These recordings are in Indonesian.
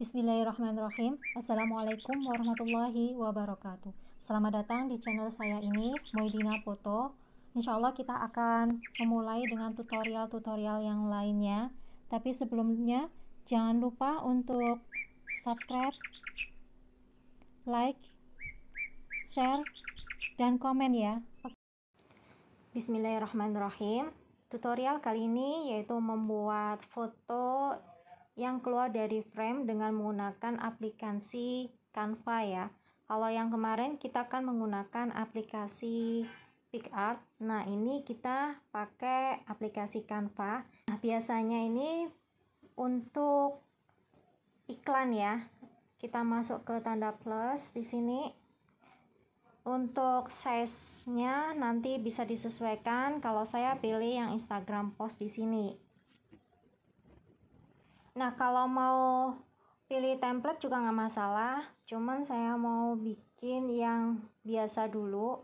Bismillahirrahmanirrahim. Assalamualaikum warahmatullahi wabarakatuh. Selamat datang di channel saya ini, Moidina Foto. Insya Allah kita akan memulai dengan tutorial-tutorial yang lainnya. Tapi sebelumnya, jangan lupa untuk subscribe, like, share, dan komen ya. Bismillahirrahmanirrahim. Tutorial kali ini yaitu membuat foto yang keluar dari frame dengan menggunakan aplikasi Canva ya. Kalau yang kemarin kita akan menggunakan aplikasi PicArt. Nah, ini kita pakai aplikasi Canva. Nah, biasanya ini untuk iklan ya. Kita masuk ke tanda plus di sini. Untuk size-nya nanti bisa disesuaikan. Kalau saya pilih yang Instagram post di sini. Nah, kalau mau pilih template juga nggak masalah. Cuman saya mau bikin yang biasa dulu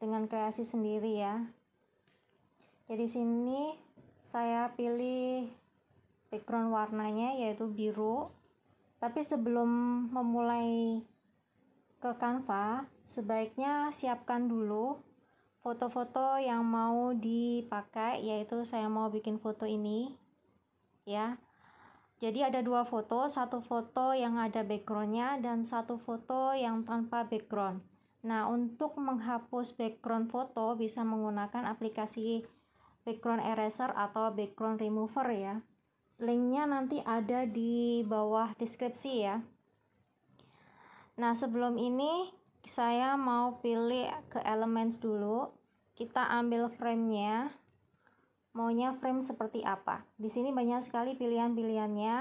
dengan kreasi sendiri ya. Jadi sini saya pilih background warnanya yaitu biru. Tapi sebelum memulai ke Canva, sebaiknya siapkan dulu foto-foto yang mau dipakai yaitu saya mau bikin foto ini ya jadi ada dua foto, satu foto yang ada backgroundnya dan satu foto yang tanpa background. Nah, untuk menghapus background foto bisa menggunakan aplikasi background eraser atau background remover ya. Linknya nanti ada di bawah deskripsi ya. Nah, sebelum ini saya mau pilih ke elements dulu. Kita ambil frame nya maunya frame seperti apa. Di sini banyak sekali pilihan-pilihannya.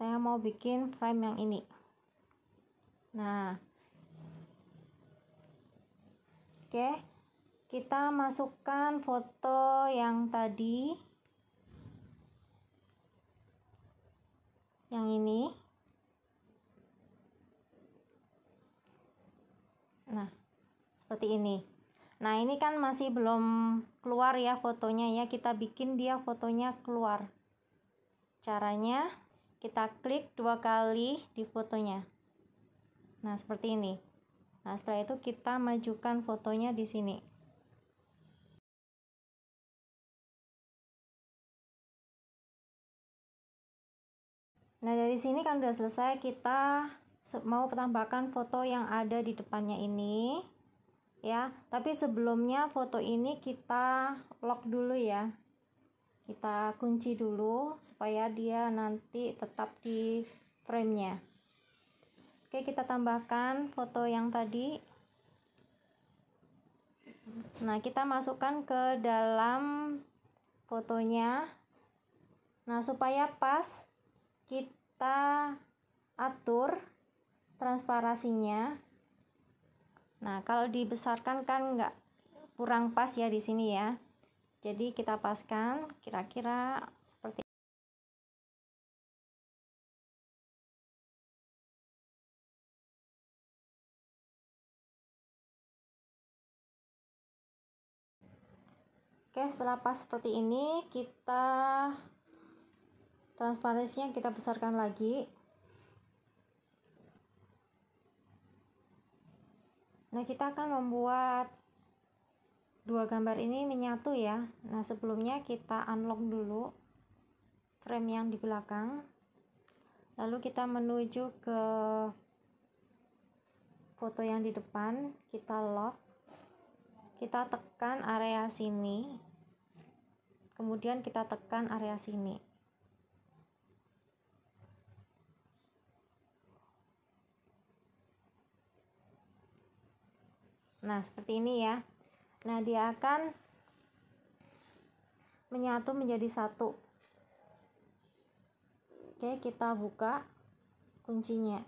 Saya mau bikin frame yang ini. Nah. Oke. Kita masukkan foto yang tadi. Yang ini. Nah, seperti ini. Nah, ini kan masih belum keluar ya fotonya ya. Kita bikin dia fotonya keluar. Caranya kita klik dua kali di fotonya. Nah, seperti ini. Nah, setelah itu kita majukan fotonya di sini. Nah, dari sini kan udah selesai kita mau tambahkan foto yang ada di depannya ini ya tapi sebelumnya foto ini kita lock dulu ya kita kunci dulu supaya dia nanti tetap di frame-nya. oke kita tambahkan foto yang tadi nah kita masukkan ke dalam fotonya nah supaya pas kita atur transparasinya Nah, kalau dibesarkan kan nggak kurang pas ya di sini ya. Jadi kita paskan kira-kira seperti ini. Oke, setelah pas seperti ini, kita transparansinya kita besarkan lagi. Nah, kita akan membuat dua gambar ini menyatu ya. Nah, sebelumnya kita unlock dulu frame yang di belakang. Lalu kita menuju ke foto yang di depan, kita lock. Kita tekan area sini. Kemudian kita tekan area sini. Nah, seperti ini ya. Nah, dia akan menyatu menjadi satu. Oke, kita buka kuncinya.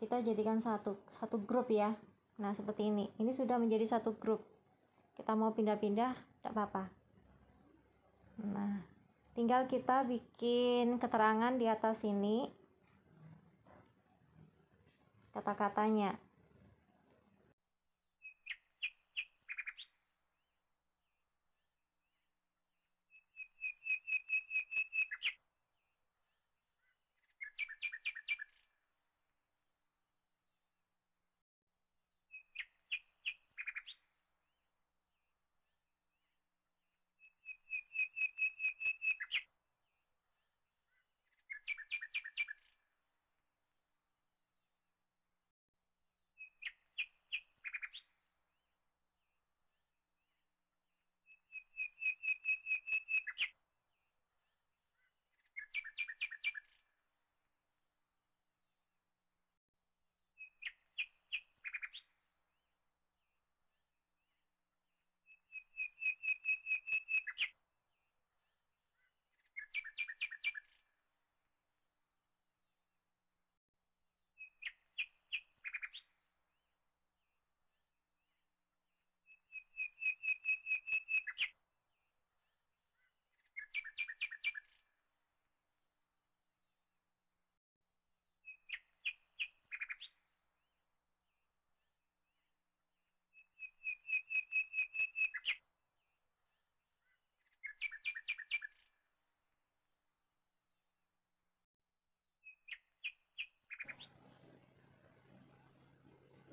Kita jadikan satu, satu grup ya. Nah, seperti ini. Ini sudah menjadi satu grup. Kita mau pindah-pindah, tidak apa-apa. Nah, tinggal kita bikin keterangan di atas sini kata-katanya.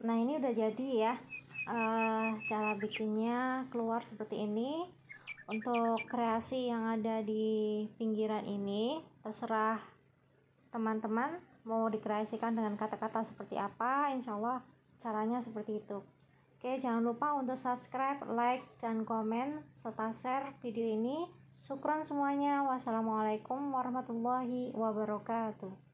nah ini udah jadi ya uh, cara bikinnya keluar seperti ini untuk kreasi yang ada di pinggiran ini terserah teman-teman mau dikreasikan dengan kata-kata seperti apa insyaallah caranya seperti itu Oke, jangan lupa untuk subscribe, like, dan komen, serta share video ini. Syukran semuanya. Wassalamualaikum warahmatullahi wabarakatuh.